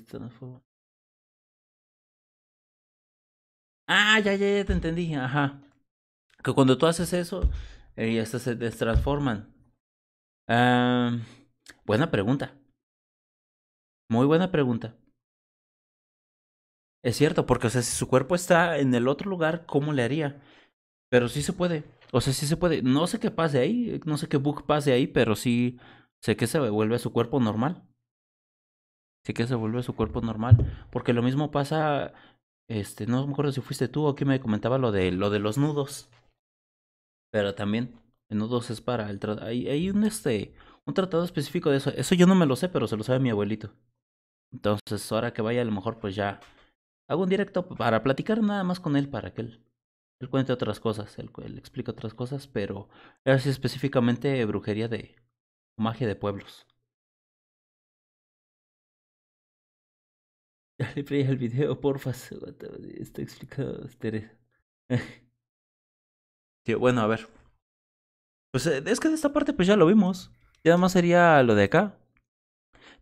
Ah, ya, ya, ya te entendí. Ajá. Que cuando tú haces eso, ellas eh, se destransforman buena pregunta. Muy buena pregunta. Es cierto, porque, o sea, si su cuerpo está en el otro lugar, ¿cómo le haría? Pero sí se puede. O sea, sí se puede. No sé qué pase ahí, no sé qué bug pase ahí, pero sí sé que se vuelve a su cuerpo normal. Sé que se vuelve a su cuerpo normal. Porque lo mismo pasa. Este, no me acuerdo si fuiste tú o quién me comentaba lo de lo de los nudos. Pero también en o es para el tratado. Hay, un, este, un tratado específico de eso. Eso yo no me lo sé, pero se lo sabe mi abuelito. Entonces, ahora que vaya, a lo mejor pues ya hago un directo para platicar nada más con él, para que él, cuente otras cosas, él, explica explique otras cosas, pero es específicamente brujería de magia de pueblos. Ya le play el video, porfa. Está explicado, Teresa. Este, bueno, a ver. Pues eh, es que de esta parte pues ya lo vimos. Y además sería lo de acá.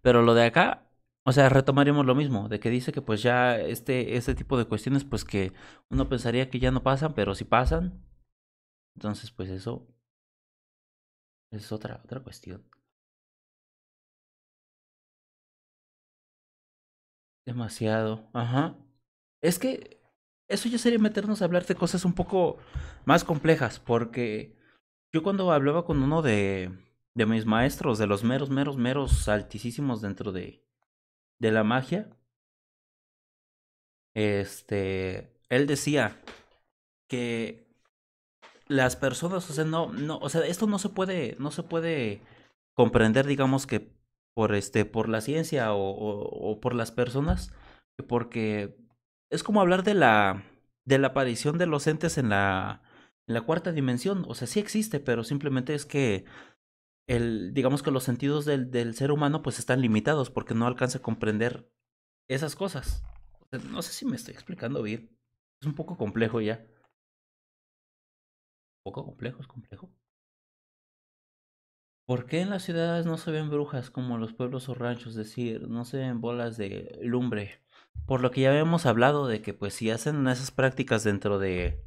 Pero lo de acá, o sea, retomaríamos lo mismo, de que dice que pues ya este, este tipo de cuestiones pues que uno pensaría que ya no pasan, pero si pasan. Entonces pues eso es otra, otra cuestión. Demasiado. Ajá. Es que eso ya sería meternos a hablar de cosas un poco más complejas, porque yo cuando hablaba con uno de, de mis maestros, de los meros, meros, meros altísimos dentro de, de la magia, este, él decía que las personas, o sea, no, no, o sea, esto no se puede, no se puede comprender, digamos que por este, por la ciencia o, o por las personas, porque es como hablar de la, de la aparición de los entes en la, en la cuarta dimensión. O sea, sí existe, pero simplemente es que el, digamos que los sentidos del, del ser humano pues están limitados porque no alcanza a comprender esas cosas. No sé si me estoy explicando bien. Es un poco complejo ya. Un poco complejo, es complejo. ¿Por qué en las ciudades no se ven brujas como en los pueblos o ranchos? Es decir, no se ven bolas de lumbre. Por lo que ya habíamos hablado de que pues si hacen esas prácticas dentro de,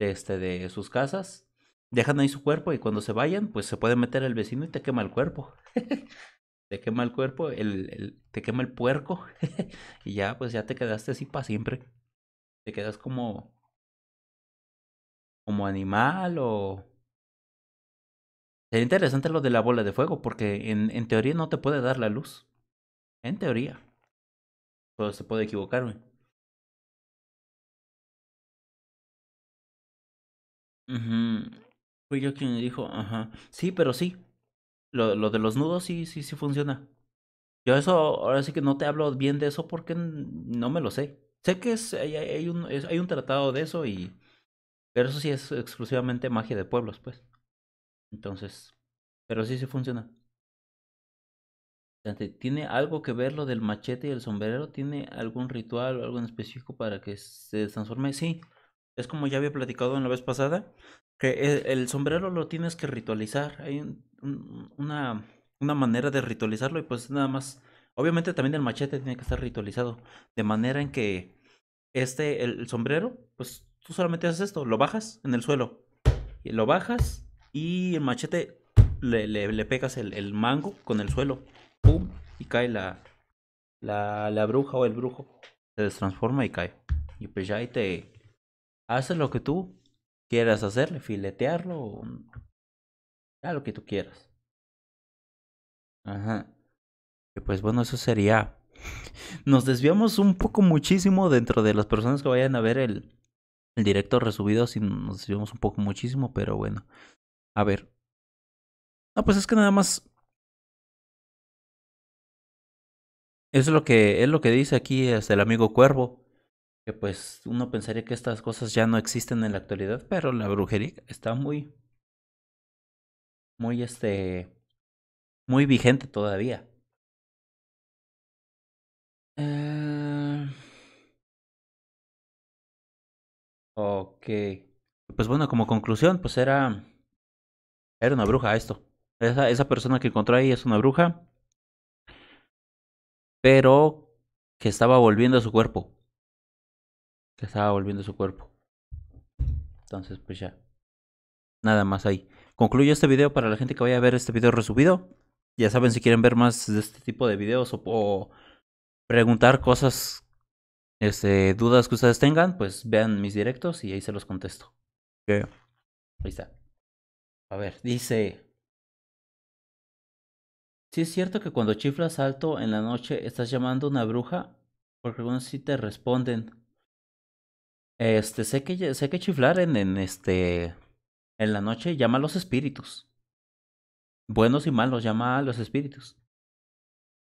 este, de sus casas, dejan ahí su cuerpo y cuando se vayan pues se puede meter el vecino y te quema el cuerpo. te quema el cuerpo, el, el te quema el puerco y ya pues ya te quedaste así para siempre. Te quedas como como animal o Sería interesante lo de la bola de fuego porque en, en teoría no te puede dar la luz. En teoría se puede equivocar, Fui yo quien dijo, ajá. Sí, pero sí. Lo, lo de los nudos sí, sí, sí funciona. Yo eso, ahora sí que no te hablo bien de eso porque no me lo sé. Sé que es, hay, un, hay un tratado de eso y... Pero eso sí es exclusivamente magia de pueblos, pues. Entonces, pero sí, sí funciona. ¿Tiene algo que ver lo del machete y el sombrero? ¿Tiene algún ritual o algo en específico para que se transforme? Sí, es como ya había platicado en la vez pasada, que e, el, sombrero lo tienes que ritualizar. Hay una, manera de ritualizarlo y pues nada más. Obviamente también el machete tiene que estar ritualizado, de manera en que este, el, sombrero, pues tú solamente haces esto, lo bajas en el suelo, y lo bajas y el machete le, pegas el, el mango con el suelo y cae la, la, la bruja o el brujo. Se destransforma y cae. Y pues ya ahí te haces lo que tú quieras hacerle, filetearlo, ya lo que tú quieras. Ajá. Y pues bueno, eso sería. Nos desviamos un poco muchísimo dentro de las personas que vayan a ver el, el directo resubido, si nos desviamos un poco muchísimo, pero bueno. A ver. No, pues es que nada más Es lo que, es lo que dice aquí este, el amigo Cuervo, que pues uno pensaría que estas cosas ya no existen en la actualidad, pero la brujería está muy, muy este, muy vigente todavía. Eh. Ok. Pues bueno, como conclusión, pues era, era una bruja esto. Esa, esa persona que encontró ahí es una bruja pero que estaba volviendo a su cuerpo. Que estaba volviendo a su cuerpo. Entonces, pues ya. Nada más ahí. Concluyo este video para la gente que vaya a ver este video resubido. Ya saben, si quieren ver más de este tipo de videos o, preguntar cosas, este, dudas que ustedes tengan, pues vean mis directos y ahí se los contesto. Okay. Ahí está. A ver, dice... ¿Sí es cierto que cuando chiflas alto en la noche estás llamando a una bruja? Porque algunos sí te responden. Este, sé que, sé que chiflar en, en, este, en la noche llama a los espíritus. Buenos y malos, llama a los espíritus.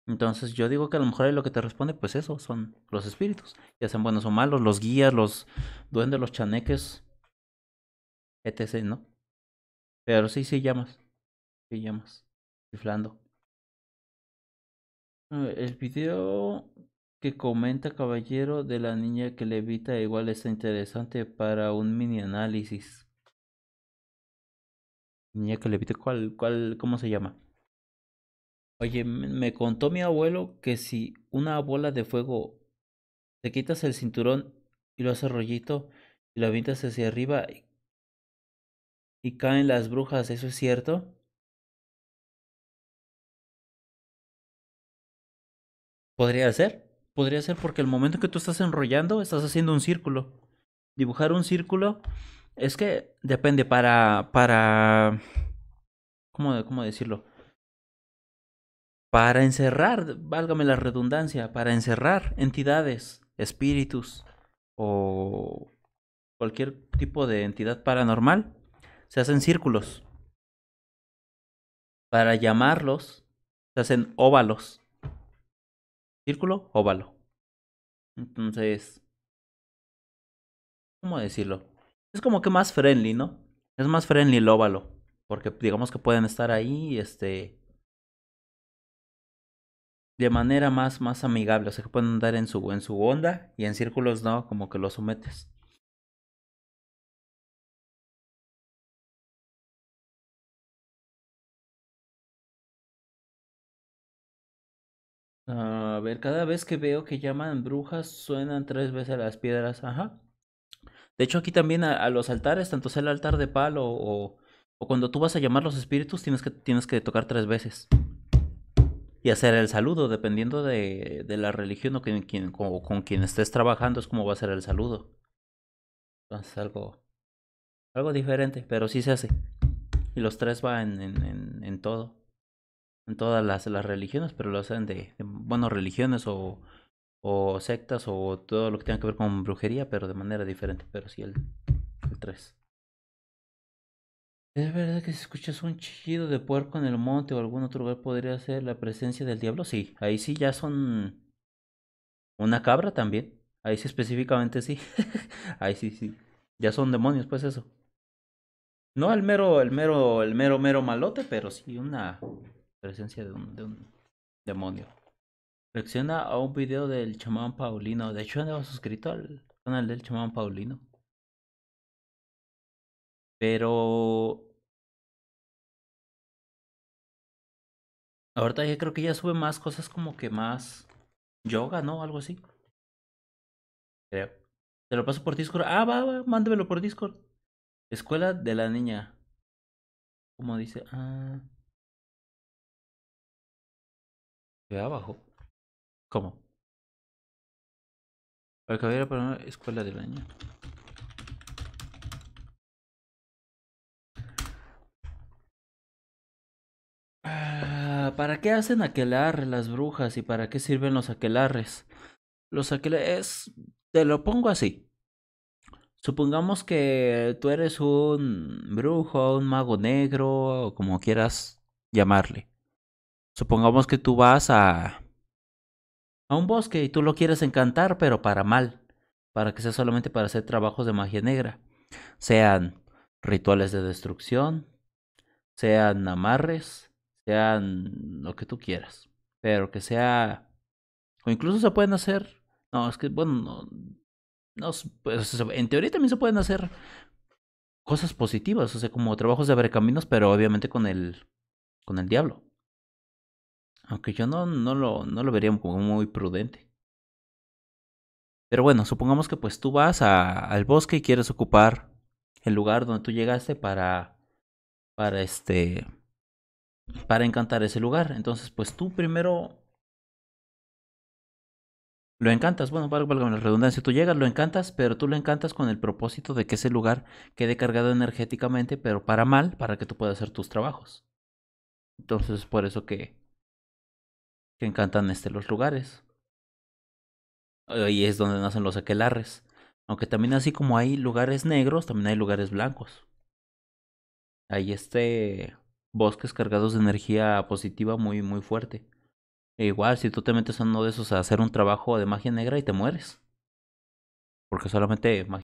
Entonces yo digo que a lo mejor lo que te responde, pues eso, son los espíritus. Ya sean buenos o malos, los guías, los duendes, los chaneques, etc., ¿no? Pero sí, sí llamas. Sí llamas. Chiflando. El video que comenta Caballero de la niña que levita igual está interesante para un mini análisis. Niña que levita, ¿cuál, cuál, cómo se llama? Oye, me contó mi abuelo que si una bola de fuego te quitas el cinturón y lo haces rollito y lo avientas hacia arriba y caen las brujas, ¿eso es cierto? Podría ser, podría ser porque el momento que tú estás enrollando, estás haciendo un círculo. Dibujar un círculo es que depende para, para, ¿cómo, cómo decirlo? Para encerrar, válgame la redundancia, para encerrar entidades, espíritus o cualquier tipo de entidad paranormal, se hacen círculos. Para llamarlos, se hacen óvalos círculo, óvalo. Entonces, ¿cómo decirlo? Es como que más friendly, ¿no? Es más friendly el óvalo. Porque digamos que pueden estar ahí, este. De manera más, más amigable. O sea que pueden andar en su, en su onda. Y en círculos no, como que lo sometes. a ver, cada vez que veo que llaman brujas, suenan tres veces las piedras, ajá. De hecho, aquí también a, los altares, tanto sea el altar de palo o, cuando tú vas a llamar los espíritus, tienes que, tienes que tocar tres veces. Y hacer el saludo, dependiendo de, de la religión o, con quien estés trabajando, es como va a ser el saludo. Entonces, algo, algo diferente, pero sí se hace. Y los tres van en todo en todas las, las religiones, pero lo hacen de, bueno, religiones o, o, sectas o todo lo que tenga que ver con brujería, pero de manera diferente. Pero sí, el, el 3. ¿Es verdad que si escuchas un chillido de puerco en el monte o algún otro lugar podría ser la presencia del diablo? Sí, ahí sí ya son una cabra también. Ahí sí específicamente sí. ahí sí, sí. Ya son demonios, pues eso. No el mero, el mero, el mero, mero malote, pero sí una, presencia de un, de un demonio. Reacciona a un video del chamán Paulino. De hecho, he suscrito al canal del chamán Paulino. Pero Ahorita ya creo que ya sube más cosas como que más yoga, ¿no? Algo así. Creo. Te lo paso por Discord. Ah, va, va, por Discord. Escuela de la niña. Como dice. Ah. abajo. ¿Cómo? Para caballero para una escuela de año. Ah, ¿Para qué hacen aquelarre las brujas y para qué sirven los aquelarres? Los aquelarres... Te lo pongo así. Supongamos que tú eres un brujo, un mago negro, o como quieras llamarle. Supongamos que tú vas a, a un bosque y tú lo quieres encantar, pero para mal, para que sea solamente para hacer trabajos de magia negra, sean rituales de destrucción, sean amarres, sean lo que tú quieras, pero que sea, o incluso se pueden hacer, no, es que, bueno, no, pues, en teoría también se pueden hacer cosas positivas, o sea, como trabajos de caminos, pero obviamente con el, con el diablo. Aunque yo no, no, lo, no lo vería como muy prudente. Pero bueno, supongamos que pues tú vas a, al bosque y quieres ocupar el lugar donde tú llegaste para para este para encantar ese lugar. Entonces, pues tú primero lo encantas, bueno, valga la redundancia, tú llegas, lo encantas, pero tú lo encantas con el propósito de que ese lugar quede cargado energéticamente, pero para mal, para que tú puedas hacer tus trabajos. Entonces, por eso que que encantan este, los lugares. Ahí es donde nacen los aquelarres. Aunque también así como hay lugares negros, también hay lugares blancos. Hay este bosques cargados de energía positiva muy muy fuerte. E igual si tú te metes a uno de esos a hacer un trabajo de magia negra y te mueres. Porque solamente magia